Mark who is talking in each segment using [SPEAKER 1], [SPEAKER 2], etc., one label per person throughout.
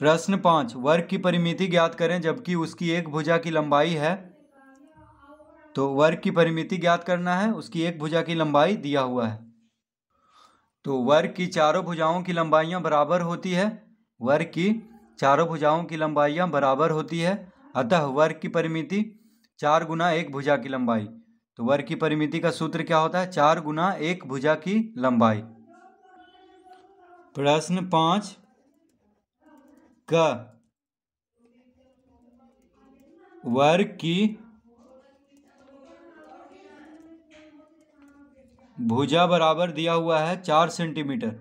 [SPEAKER 1] प्रश्न पाँच वर्ग की परिमिति ज्ञात करें जबकि उसकी एक भुजा की लंबाई है तो वर्ग की परिमिति ज्ञात करना है उसकी एक भुजा की लंबाई दिया हुआ है तो वर्ग की चारों भुजाओं की लंबाइयां बराबर होती है वर्ग की चारों भुजाओं की लंबाइयां बराबर होती है अतः वर्ग की परिमिति चार गुना एक भुजा की लंबाई तो वर्ग की परिमिति का सूत्र क्या होता है चार गुना एक भुजा की लंबाई प्रश्न पाँच क वर्ग की भुजा बराबर दिया हुआ है चार सेंटीमीटर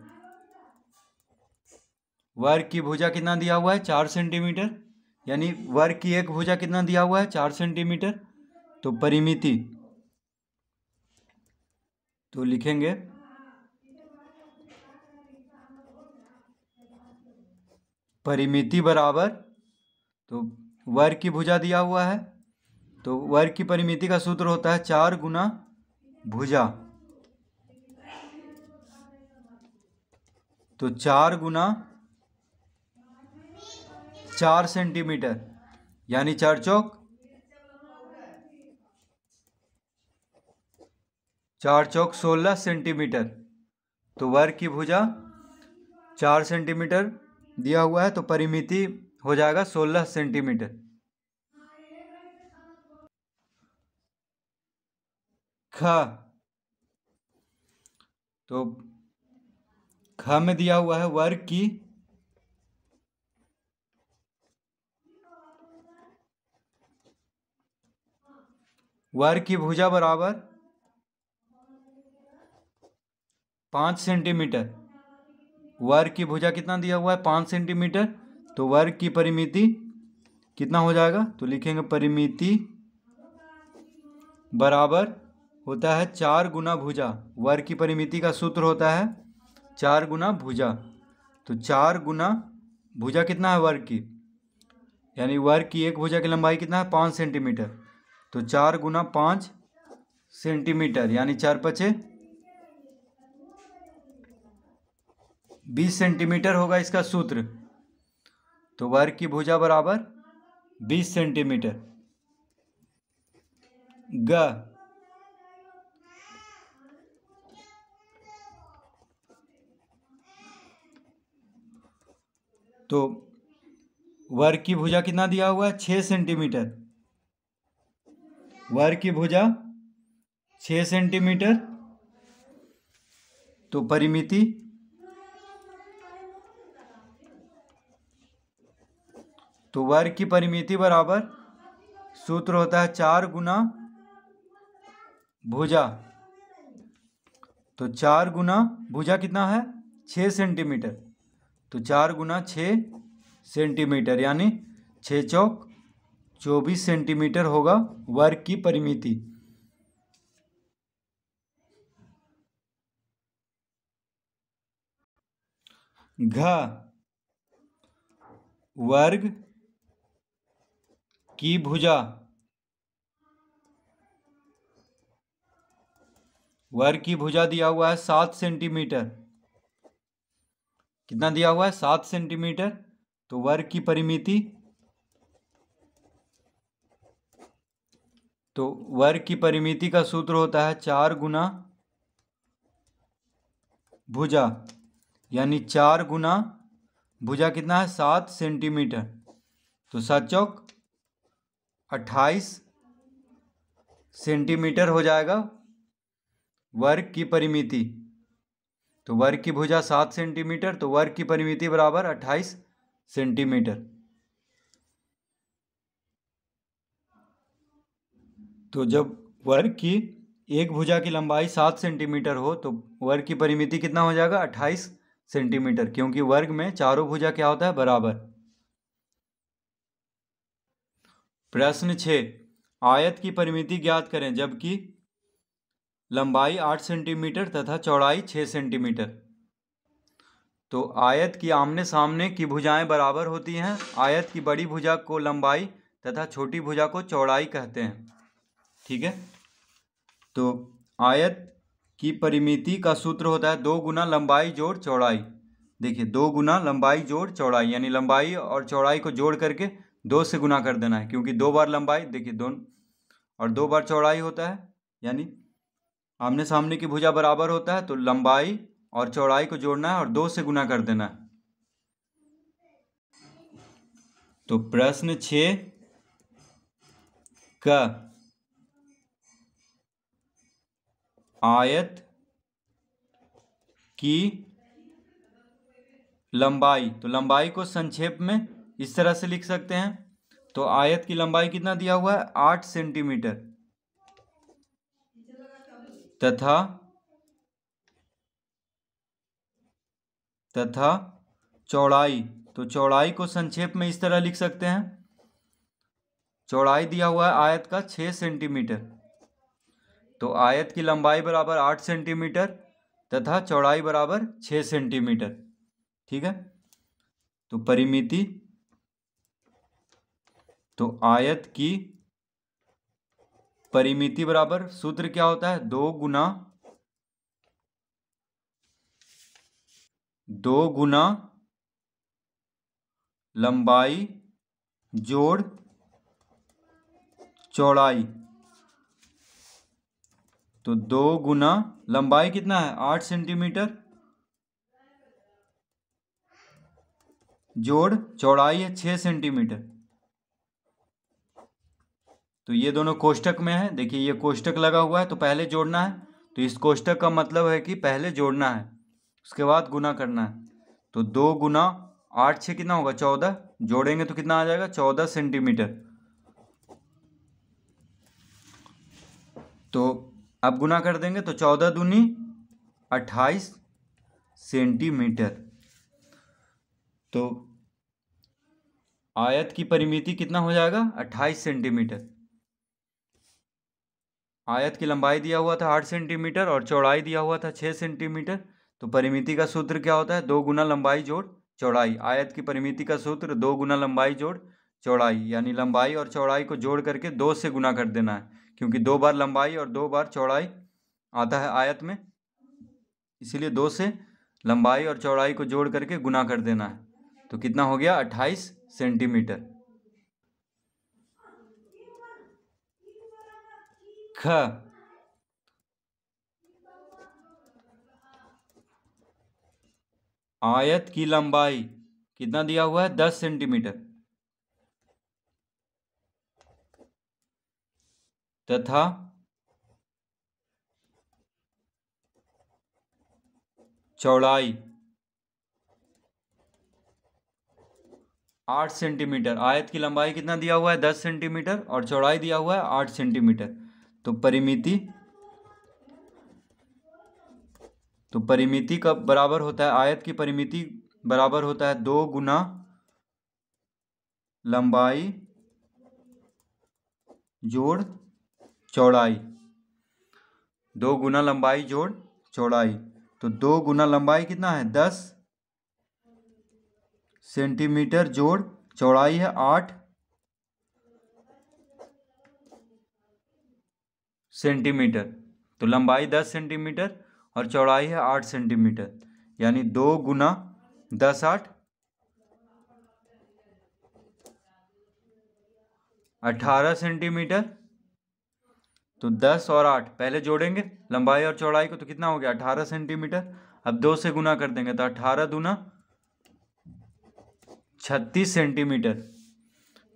[SPEAKER 1] वर्ग की भुजा कितना दिया हुआ है चार सेंटीमीटर यानी वर्ग की एक भुजा कितना दिया हुआ है चार सेंटीमीटर तो परिमिति तो लिखेंगे परिमिति बराबर तो वर्ग की भुजा दिया हुआ है तो वर्ग की परिमिति का सूत्र होता है चार गुना भुजा तो चार गुना चार सेंटीमीटर यानी चार चौक चार चौक सोलह सेंटीमीटर तो वर्ग की भुजा चार सेंटीमीटर दिया हुआ है तो परिमिति हो जाएगा सोलह सेंटीमीटर ख तो ख में दिया हुआ है वर्ग की वर्ग की भुजा बराबर पांच सेंटीमीटर वर्ग की भुजा कितना दिया हुआ है पाँच सेंटीमीटर तो वर्ग की परिमिति कितना हो जाएगा तो लिखेंगे परिमिति बराबर होता है चार गुना भुजा वर्ग की परिमिति का सूत्र होता है चार गुना भुजा तो चार गुना भुजा कितना है वर्ग की यानी वर्ग की एक भुजा की लंबाई कितना है पाँच सेंटीमीटर तो चार गुना पाँच सेंटीमीटर यानी चार पचे बीस सेंटीमीटर होगा इसका सूत्र तो वर्ग की भुजा बराबर बीस सेंटीमीटर ग तो वर्ग की भुजा कितना दिया हुआ है छः सेंटीमीटर वर्ग की भुजा छः सेंटीमीटर तो परिमिति तो वर्ग की परिमिति बराबर सूत्र होता है चार गुना भुजा तो चार गुना भुजा कितना है छ सेंटीमीटर तो चार गुना छ सेंटीमीटर यानी छ चौक चौबीस सेंटीमीटर होगा वर्ग की परिमिति घ वर्ग की भुजा वर्ग की भुजा दिया हुआ है सात सेंटीमीटर कितना दिया हुआ है सात सेंटीमीटर तो वर्ग की परिमिति तो वर्ग की परिमिति का सूत्र होता है चार गुना भुजा यानी चार गुना भुजा कितना है सात सेंटीमीटर तो सात चौक अट्ठाईस सेंटीमीटर हो जाएगा वर्ग की परिमिति तो वर्ग की भुजा सात सेंटीमीटर तो वर्ग की परिमिति बराबर अट्ठाईस सेंटीमीटर तो जब वर्ग की एक भुजा की लंबाई सात सेंटीमीटर हो तो वर्ग की परिमिति कितना हो जाएगा अट्ठाईस सेंटीमीटर क्योंकि वर्ग में चारों भुजा क्या होता है बराबर प्रश्न छः आयत की परिमिति ज्ञात करें जबकि लंबाई आठ सेंटीमीटर तथा चौड़ाई छः सेंटीमीटर तो आयत की आमने सामने की भुजाएं बराबर होती हैं आयत की बड़ी भुजा को लंबाई तथा छोटी भुजा को चौड़ाई कहते हैं ठीक है तो आयत की परिमिति का सूत्र होता है दो गुना लंबाई जोड़ चौड़ाई देखिए दो गुना लंबाई जोड़ चौड़ाई यानी लंबाई और चौड़ाई को जोड़ करके दो से गुना कर देना है क्योंकि दो बार लंबाई देखिए दोनों और दो बार चौड़ाई होता है यानी आमने सामने की भुजा बराबर होता है तो लंबाई और चौड़ाई को जोड़ना है और दो से गुना कर देना है तो प्रश्न छ का आयत की लंबाई तो लंबाई को संक्षेप में इस तरह से लिख सकते हैं तो आयत की लंबाई कितना दिया हुआ है आठ सेंटीमीटर तथा तथा चौड़ाई तो चौड़ाई को संक्षेप में इस तरह लिख सकते हैं चौड़ाई दिया हुआ है आयत का छह सेंटीमीटर तो आयत की लंबाई बराबर आठ सेंटीमीटर तथा चौड़ाई बराबर छह सेंटीमीटर ठीक है तो परिमिति तो आयत की परिमिति बराबर सूत्र क्या होता है दो गुना दो गुना लंबाई जोड़ चौड़ाई तो दो गुना लंबाई कितना है आठ सेंटीमीटर जोड़ चौड़ाई है छह सेंटीमीटर तो ये दोनों कोष्टक में है देखिए ये कोष्टक लगा हुआ है तो पहले जोड़ना है तो इस कोष्टक का मतलब है कि पहले जोड़ना है उसके बाद गुना करना है तो दो गुना आठ छः कितना होगा चौदह जोड़ेंगे तो कितना आ जाएगा चौदह सेंटीमीटर तो अब गुना कर देंगे तो चौदह दूनी अट्ठाईस सेंटीमीटर तो आयत की परिमिति कितना हो जाएगा अट्ठाईस सेंटीमीटर आयत की लंबाई दिया हुआ था आठ सेंटीमीटर और चौड़ाई दिया हुआ था छः सेंटीमीटर तो परिमिति का सूत्र क्या होता है दो गुना लंबाई जोड़ चौड़ाई आयत की परिमिति का सूत्र दो गुना लंबाई जोड़ चौड़ाई यानी लंबाई और चौड़ाई को जोड़ करके दो से गुना कर देना है क्योंकि दो बार लंबाई और दो बार चौड़ाई आता है आयत में इसीलिए दो से लंबाई और चौड़ाई को जोड़ करके गुना कर देना है तो कितना हो गया अट्ठाईस सेंटीमीटर ख आयत की लंबाई कितना दिया हुआ है दस सेंटीमीटर तथा चौड़ाई आठ सेंटीमीटर आयत की लंबाई कितना दिया हुआ है दस सेंटीमीटर और चौड़ाई दिया हुआ है आठ सेंटीमीटर तो परिमिति तो परिमिति का बराबर होता है आयत की परिमिति बराबर होता है दो गुना लंबाई जोड़ चौड़ाई दो गुना लंबाई जोड़ चौड़ाई तो दो गुना लंबाई कितना है दस सेंटीमीटर जोड़ चौड़ाई है आठ सेंटीमीटर तो लंबाई दस सेंटीमीटर और चौड़ाई है आठ सेंटीमीटर यानी दो गुना दस आठ अठारह सेंटीमीटर तो दस और आठ पहले जोड़ेंगे लंबाई और चौड़ाई को तो कितना हो गया अठारह सेंटीमीटर अब दो से गुना कर देंगे तो अठारह दुना छत्तीस सेंटीमीटर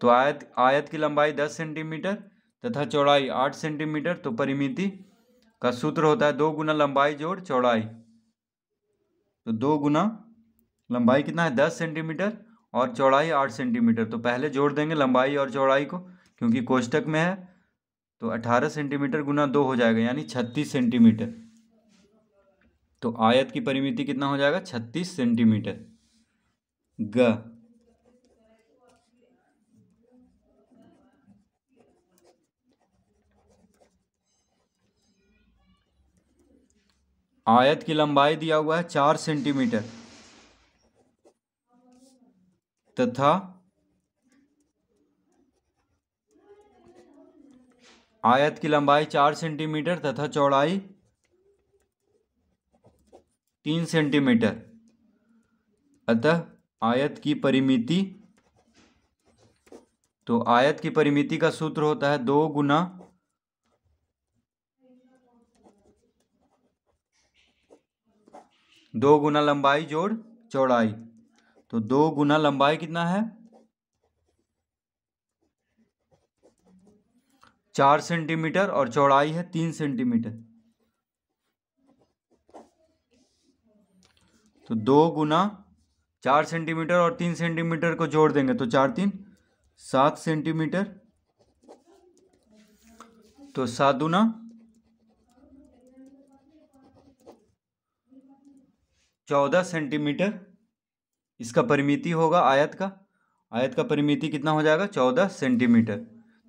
[SPEAKER 1] तो आयत आयत की लंबाई दस सेंटीमीटर तथा चौड़ाई आठ सेंटीमीटर तो परिमिति का सूत्र होता है दो गुना लंबाई जोड़ चौड़ाई तो दो गुना लंबाई कितना है दस सेंटीमीटर और चौड़ाई आठ सेंटीमीटर तो पहले जोड़ देंगे लंबाई और चौड़ाई को क्योंकि कोष्टक में है तो अठारह सेंटीमीटर गुना दो हो जाएगा यानी छत्तीस सेंटीमीटर तो आयत की परिमिति कितना हो जाएगा छत्तीस सेंटीमीटर ग आयत की लंबाई दिया हुआ है चार सेंटीमीटर तथा आयत की लंबाई चार सेंटीमीटर तथा चौड़ाई तीन सेंटीमीटर अतः आयत की परिमिति तो आयत की परिमिति का सूत्र होता है दो गुना दो गुना लंबाई जोड़ चौड़ाई तो दो गुना लंबाई कितना है चार सेंटीमीटर और चौड़ाई है तीन सेंटीमीटर तो दो गुना चार सेंटीमीटर और तीन सेंटीमीटर को जोड़ देंगे तो चार तीन सात सेंटीमीटर तो सात दुना चौदह सेंटीमीटर इसका परिमिति होगा आयत का आयत का परिमिति कितना हो जाएगा चौदह सेंटीमीटर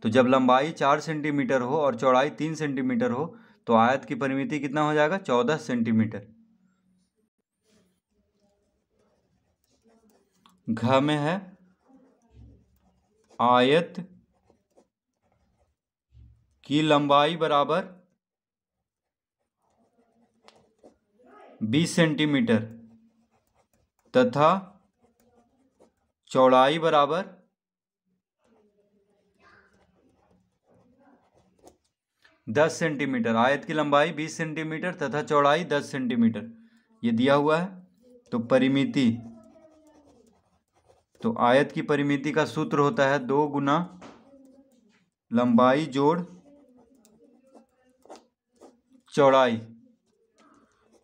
[SPEAKER 1] तो जब लंबाई चार सेंटीमीटर हो और चौड़ाई तीन सेंटीमीटर हो तो आयत की परिमिति कितना हो जाएगा चौदह सेंटीमीटर घ में है आयत की लंबाई बराबर बीस सेंटीमीटर तथा चौड़ाई बराबर दस सेंटीमीटर आयत की लंबाई बीस सेंटीमीटर तथा चौड़ाई दस सेंटीमीटर ये दिया हुआ है तो परिमिति तो आयत की परिमिति का सूत्र होता है दो गुना लंबाई जोड़ चौड़ाई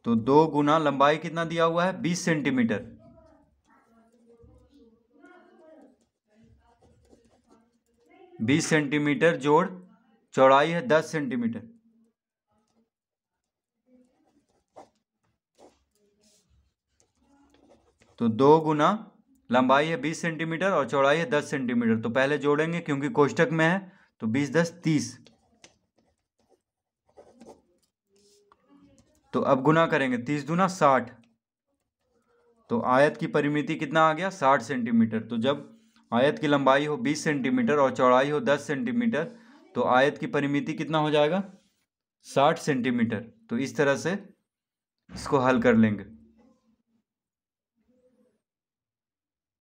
[SPEAKER 1] तो दो गुना लंबाई कितना दिया हुआ है बीस सेंटीमीटर बीस सेंटीमीटर जोड़ चौड़ाई है दस सेंटीमीटर तो दो गुना लंबाई है बीस सेंटीमीटर और चौड़ाई है दस सेंटीमीटर तो पहले जोड़ेंगे क्योंकि कोष्टक में है तो बीस दस तीस तो अब गुना करेंगे तीस दूना साठ तो आयत की परिमिति कितना आ गया साठ सेंटीमीटर तो जब आयत की लंबाई हो बीस सेंटीमीटर और चौड़ाई हो दस सेंटीमीटर तो आयत की परिमिति कितना हो जाएगा साठ सेंटीमीटर तो इस तरह से इसको हल कर लेंगे